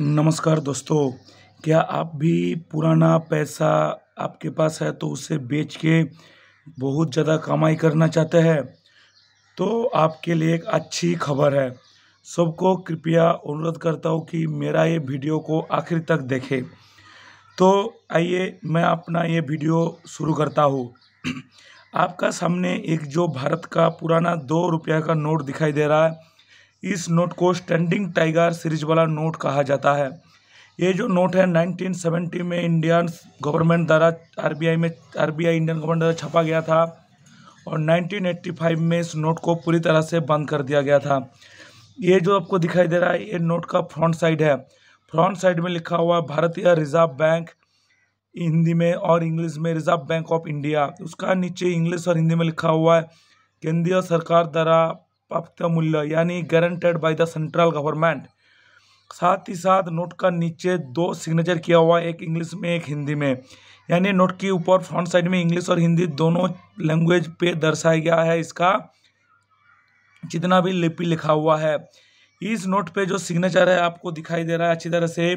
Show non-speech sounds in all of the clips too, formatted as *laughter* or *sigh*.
नमस्कार दोस्तों क्या आप भी पुराना पैसा आपके पास है तो उसे बेच के बहुत ज़्यादा कमाई करना चाहते हैं तो आपके लिए एक अच्छी खबर है सबको कृपया अनुरोध करता हूँ कि मेरा ये वीडियो को आखिर तक देखें तो आइए मैं अपना ये वीडियो शुरू करता हूँ आपका सामने एक जो भारत का पुराना दो रुपया का नोट दिखाई दे रहा है इस नोट को स्टैंडिंग टाइगर सीरीज वाला नोट कहा जाता है ये जो नोट है 1970 में इंडियन गवर्नमेंट द्वारा आरबीआई में आरबीआई इंडियन गवर्नमेंट द्वारा छापा गया था और 1985 में इस नोट को पूरी तरह से बंद कर दिया गया था ये जो आपको दिखाई दे रहा है ये नोट का फ्रंट साइड है फ्रंट साइड में लिखा हुआ भारतीय रिजर्व बैंक हिंदी में और इंग्लिश में रिजर्व बैंक ऑफ इंडिया उसका नीचे इंग्लिश और हिंदी में लिखा हुआ है केंद्रीय सरकार द्वारा प्राप्त मूल्य यानी guaranteed by the central government साथ ही साथ नोट का नीचे दो सिग्नेचर किया हुआ एक इंग्लिश में एक हिंदी में यानी नोट के ऊपर फ्रंट साइड में इंग्लिश और हिंदी दोनों लैंग्वेज पे दर्शाया गया है इसका जितना भी लिपि लिखा हुआ है इस नोट पे जो सिग्नेचर है आपको दिखाई दे रहा है अच्छी तरह से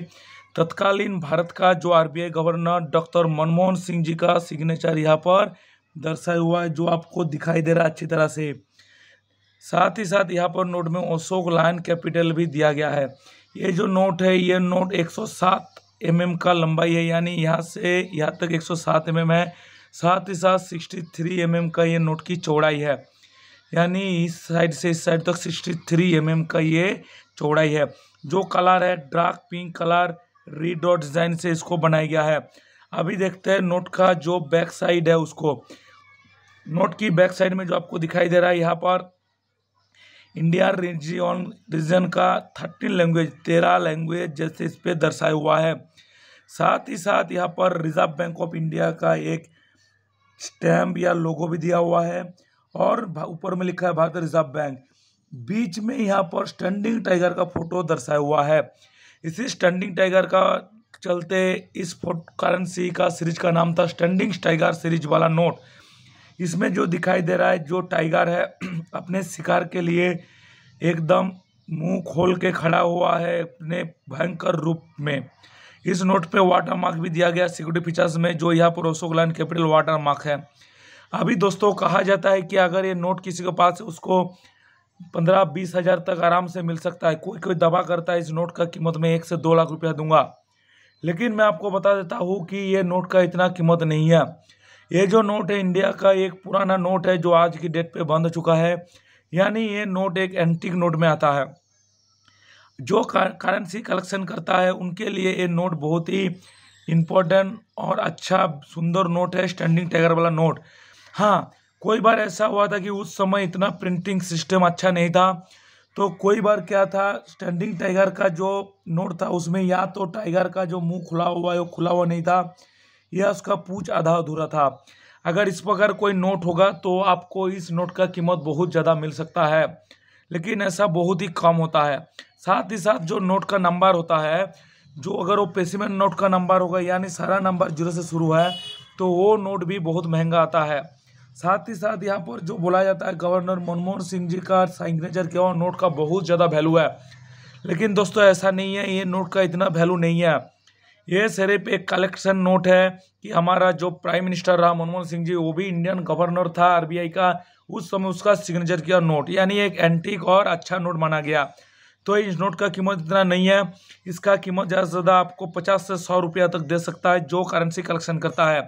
तत्कालीन भारत का जो RBI governor doctor Manmohan Singh ji का सिग्नेचर यहाँ पर दर्शाया हुआ है जो आपको दिखाई दे रहा है अच्छी तरह से साथ ही साथ यहाँ पर नोट में अशोक लाइन कैपिटल भी दिया गया है ये जो नोट है ये नोट 107 mm का लंबाई है यानी यहाँ से यहाँ तक 107 mm है साथ ही साथ 63 mm का ये नोट की चौड़ाई है यानी इस साइड से इस साइड तक 63 mm का ये चौड़ाई है जो कलर है डार्क पिंक कलर रीड डिज़ाइन से इसको बनाया गया है अभी देखते हैं नोट का जो बैक साइड है उसको नोट की बैक साइड में जो आपको दिखाई दे रहा है यहाँ पर इंडिया रीजियन रीजन का थर्टीन लैंग्वेज तेरह लैंग्वेज जैसे इस पर दर्शाया हुआ है साथ ही साथ यहाँ पर रिजर्व बैंक ऑफ इंडिया का एक स्टैम्प या लोगो भी दिया हुआ है और ऊपर में लिखा है भारत रिजर्व बैंक बीच में यहाँ पर स्टैंडिंग टाइगर का फोटो दर्शाया हुआ है इसी स्टैंडिंग टाइगर का चलते इस करेंसी का सीरीज का नाम था स्टैंडिंग टाइगर सीरीज वाला नोट इसमें जो दिखाई दे रहा है जो टाइगर है *clears throat* अपने शिकार के लिए एकदम मुंह खोल के खड़ा हुआ है अपने भयंकर रूप में इस नोट पे वाटर मार्क भी दिया गया सिक्योरिटी फीचर्स में जो यहाँ पर ओसोगलान कैपिटल वाटर मार्क है अभी दोस्तों कहा जाता है कि अगर ये नोट किसी के पास उसको पंद्रह बीस हज़ार तक आराम से मिल सकता है कोई कोई दबा करता है इस नोट का कीमत में एक से दो लाख रुपया दूंगा लेकिन मैं आपको बता देता हूँ कि ये नोट का इतना कीमत नहीं है ये जो नोट है इंडिया का एक पुराना नोट है जो आज की डेट पे बंद चुका है यानी ये नोट एक एंटिक नोट में आता है जो करेंसी कलेक्शन करता है उनके लिए ये नोट बहुत ही इम्पोर्टेंट और अच्छा सुंदर नोट है स्टैंडिंग टाइगर वाला नोट हाँ कोई बार ऐसा हुआ था कि उस समय इतना प्रिंटिंग सिस्टम अच्छा नहीं था तो कोई बार क्या था स्टैंडिंग टाइगर का जो नोट था उसमें या तो टाइगर का जो मुंह खुला हुआ है वो खुला हुआ नहीं था यह उसका पूछ आधा अधूरा था अगर इस पर कोई नोट होगा तो आपको इस नोट का कीमत बहुत ज़्यादा मिल सकता है लेकिन ऐसा बहुत ही कम होता है साथ ही साथ जो नोट का नंबर होता है जो अगर वो पेसीमेंट नोट का नंबर होगा यानी सारा नंबर जीरो से शुरू है तो वो नोट भी बहुत महंगा आता है साथ ही साथ यहाँ पर जो बोला जाता है गवर्नर मनमोहन सिंह जी का सिग्नेचर के और नोट का बहुत ज़्यादा वैल्यू है लेकिन दोस्तों ऐसा नहीं है ये नोट का इतना वैल्यू नहीं है ये सिर्फ एक कलेक्शन नोट है कि हमारा जो प्राइम मिनिस्टर रहा मनमोहन सिंह जी वो भी इंडियन गवर्नर था आरबीआई का उस समय उसका सिग्नेचर किया नोट यानी एक एंटीक और अच्छा नोट माना गया तो इस नोट का कीमत इतना नहीं है इसका कीमत ज़्यादा से ज़्यादा आपको पचास से सौ रुपया तक दे सकता है जो करेंसी कलेक्शन करता है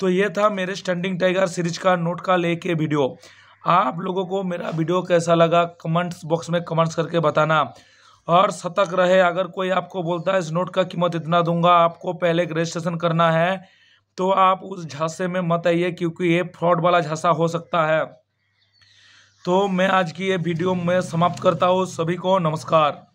तो ये था मेरे स्टैंडिंग टाइगर सीरीज का नोट का लेके वीडियो आप लोगों को मेरा वीडियो कैसा लगा कमेंट्स बॉक्स में कमेंट्स करके बताना और सतर्क रहे अगर कोई आपको बोलता है इस नोट का कीमत इतना दूंगा आपको पहले रजिस्ट्रेशन करना है तो आप उस झांसे में मत आइए क्योंकि ये फ्रॉड वाला झांसा हो सकता है तो मैं आज की ये वीडियो में समाप्त करता हूँ सभी को नमस्कार